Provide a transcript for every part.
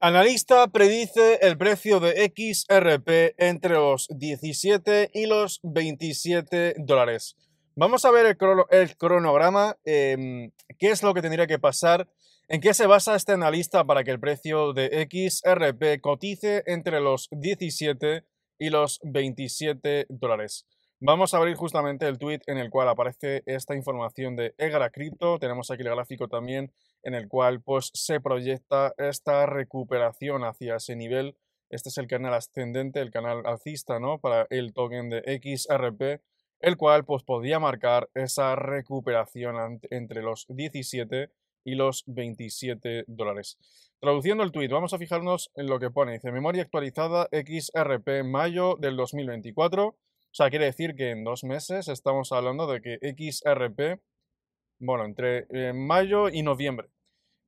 Analista predice el precio de XRP entre los 17 y los 27 dólares. Vamos a ver el, cronograma, em, qué es lo que tendría que pasar, en qué se basa este analista para que el precio de XRP cotice entre los 17 y los 27 dólares. Vamos a abrir justamente el tweet en el cual aparece esta información de Egra Crypto. Tenemos aquí el gráfico también en el cual pues, se proyecta esta recuperación hacia ese nivel. Este es el canal ascendente, el canal alcista, ¿no? Para el token de XRP, el cual pues podría marcar esa recuperación entre los 17 y los 27 dólares. Traduciendo el tweet, vamos a fijarnos en lo que pone. Dice, memoria actualizada XRP mayo del 2024. O sea, quiere decir que en dos meses estamos hablando de que XRP, bueno, entre eh, mayo y noviembre.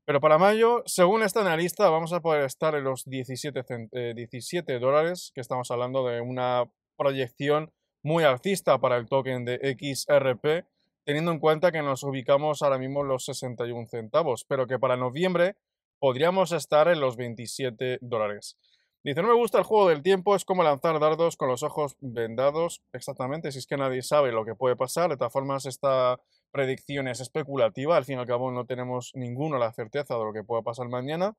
Pero para mayo, según esta analista, vamos a poder estar en los 17, 17 eh, dólares, que estamos hablando de una proyección muy alcista para el token de XRP, teniendo en cuenta que nos ubicamos ahora mismo en los 61 centavos, pero que para noviembre podríamos estar en los 27 dólares. Dice, no me gusta el juego del tiempo, es como lanzar dardos con los ojos vendados. Exactamente, si es que nadie sabe lo que puede pasar. De todas formas, esta predicción es especulativa. Al fin y al cabo, no tenemos ninguno la certeza de lo que pueda pasar mañana.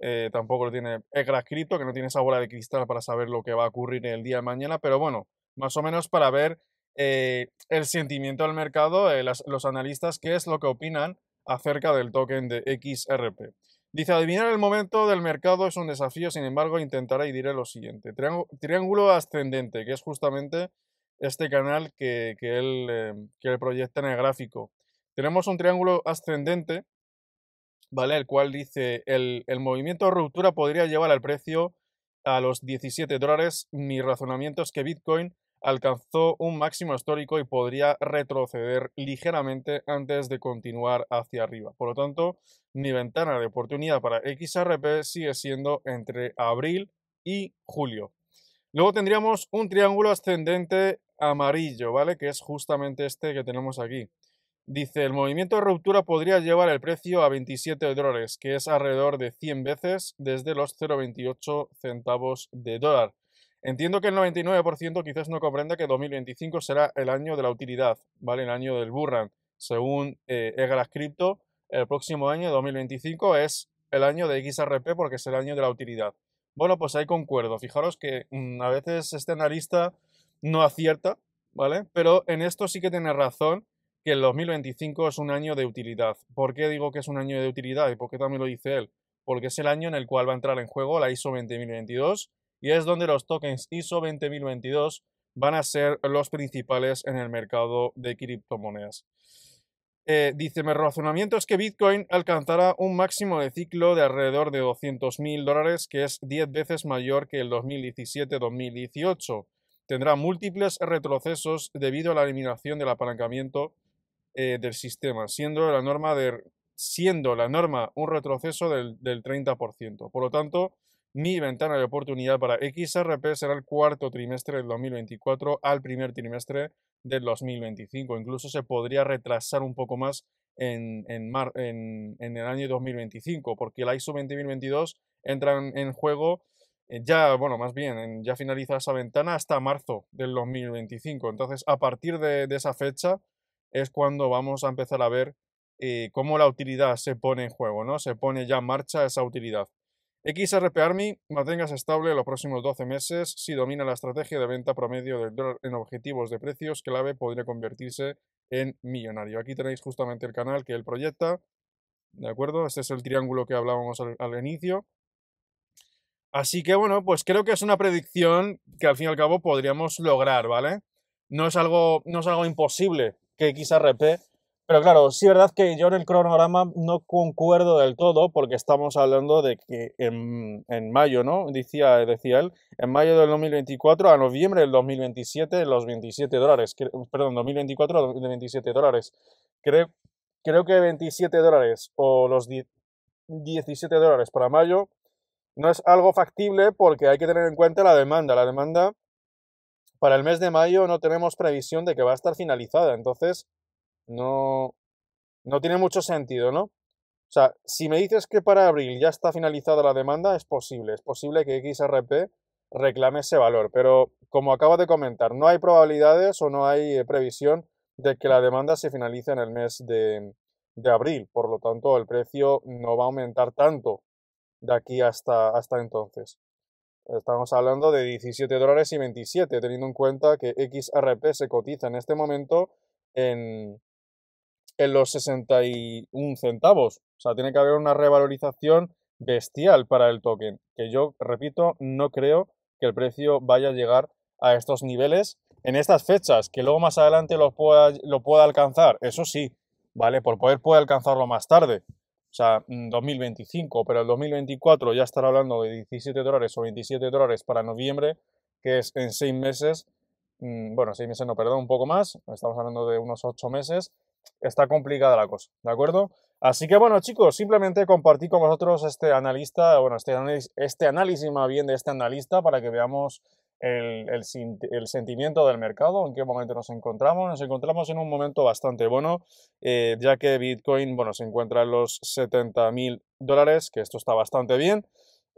Eh, tampoco lo tiene Egra escrito que no tiene esa bola de cristal para saber lo que va a ocurrir el día de mañana. Pero bueno, más o menos para ver eh, el sentimiento del mercado, eh, los analistas, qué es lo que opinan acerca del token de XRP. Dice, adivinar el momento del mercado es un desafío, sin embargo, intentaré y diré lo siguiente. Triángulo ascendente, que es justamente este canal em, que, él, proyecta en el gráfico. Tenemos un triángulo ascendente, ¿vale? El cual dice, el, el movimiento de ruptura podría llevar al precio a los 17 dólares. Mi razonamiento es que Bitcoin alcanzó un máximo histórico y podría retroceder ligeramente antes de continuar hacia arriba. Por lo tanto, mi ventana de oportunidad para XRP sigue siendo entre abril y julio. Luego tendríamos un triángulo ascendente amarillo, ¿vale? Que es justamente este que tenemos aquí. Dice, el movimiento de ruptura podría llevar el precio a 27 dólares, que es alrededor de 100 veces desde los 0,28 centavos de dólar. Entiendo que el 99% quizás no comprenda que 2025 será el año de la utilidad, ¿vale? El año del Burran. Según eh, Crypto, el próximo año, 2025, es el año de XRP porque es el año de la utilidad. Bueno, pues ahí concuerdo. Fijaros que mm, a veces este analista no acierta, ¿vale? Pero en esto sí que tiene razón que el 2025 es un año de utilidad. ¿Por qué digo que es un año de utilidad y por qué también lo dice él? Porque es el año en el cual va a entrar en juego la ISO 20022 y es donde los tokens ISO 20022 van a ser los principales en el mercado de criptomonedas. Eh, dice, mi razonamiento es que Bitcoin alcanzará un máximo de ciclo de alrededor de 200.000 dólares, que es 10 veces mayor que el 2017-2018. Tendrá múltiples retrocesos debido a la eliminación del apalancamiento eh, del sistema, siendo la norma un retroceso del 30%. Por lo tanto, mi ventana de oportunidad para XRP será el cuarto trimestre del 2024 al primer trimestre del 2025. Incluso se podría retrasar un poco más en, el año 2025, porque el ISO 20022 entra en, juego eh, ya, bueno, más bien, ya finaliza esa ventana hasta marzo del 2025. Entonces, a partir de, esa fecha es cuando vamos a empezar a ver eh, cómo la utilidad se pone en juego, ¿no? Se pone ya en marcha esa utilidad. XRP Army, mantengas estable los próximos 12 meses. Si domina la estrategia de venta promedio del en objetivos de precios clave, podría convertirse en millonario. Aquí tenéis justamente el canal que él proyecta. ¿De acuerdo? Este es el triángulo que hablábamos al, inicio. Así que bueno, pues creo que es una predicción que al fin y al cabo podríamos lograr, ¿vale? No es algo, no es algo imposible que XRP pero claro, sí verdad que yo en el cronograma no concuerdo del todo, porque estamos hablando de que en, en mayo, ¿no? Decía, decía, él, en mayo del 2024 a noviembre del 2027, los 27 dólares, perdón, 2024 de 27 dólares. Creo, creo que 27 dólares o los 17 dólares para mayo no es algo factible porque hay que tener en cuenta la demanda. La demanda para el mes de mayo no tenemos previsión de que va a estar finalizada, entonces no, no tiene mucho sentido, ¿no? O sea, si me dices que para abril ya está finalizada la demanda, es posible, es posible que XRP reclame ese valor, pero como acabo de comentar, no hay probabilidades o no hay eh, previsión de que la demanda se finalice en el mes de, de abril, por lo tanto el precio no va a aumentar tanto de aquí hasta, hasta entonces. Estamos hablando de 17 dólares y 27, teniendo en cuenta que XRP se cotiza en este momento en, en los 61 centavos. O sea, tiene que haber una revalorización bestial para el token, que yo, repito, no creo que el precio vaya a llegar a estos niveles en estas fechas, que luego más adelante lo pueda, lo pueda alcanzar, eso sí, ¿vale? Por poder puede alcanzarlo más tarde, o sea, 2025, mm, pero el 2024 ya estará hablando de 17 dólares o 27 dólares para noviembre, que es en 6 meses, mm, bueno, 6 meses no, perdón, un poco más, estamos hablando de unos 8 meses, está complicada la cosa, ¿de acuerdo? Así que bueno, chicos, simplemente compartí con vosotros este analista, bueno, este análisis, este más bien de este analista para que veamos el, sentimiento del mercado, en qué momento nos encontramos. Nos encontramos en un momento bastante bueno, eh, ya que Bitcoin, bueno, se encuentra en los 70.000 dólares, que esto está bastante bien.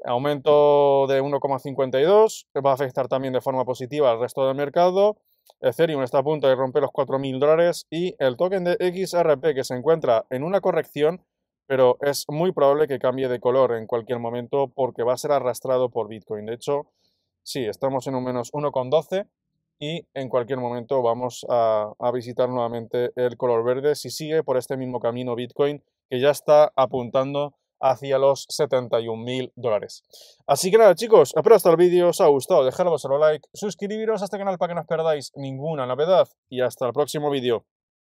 Aumento de 1,52, va a afectar también de forma positiva al resto del mercado. Ethereum está a punto de romper los 4.000 dólares y el token de XRP que se encuentra en una corrección, pero es muy probable que cambie de color en cualquier momento porque va a ser arrastrado por Bitcoin. De hecho, sí, estamos en un menos 1,12 y en cualquier momento vamos a, a visitar nuevamente el color verde si sigue por este mismo camino Bitcoin que ya está apuntando hacia los 71.000 dólares. Así que nada chicos, espero hasta este el vídeo os ha gustado, dejadnos un like, suscribiros a este canal para que no os perdáis ninguna novedad y hasta el próximo vídeo.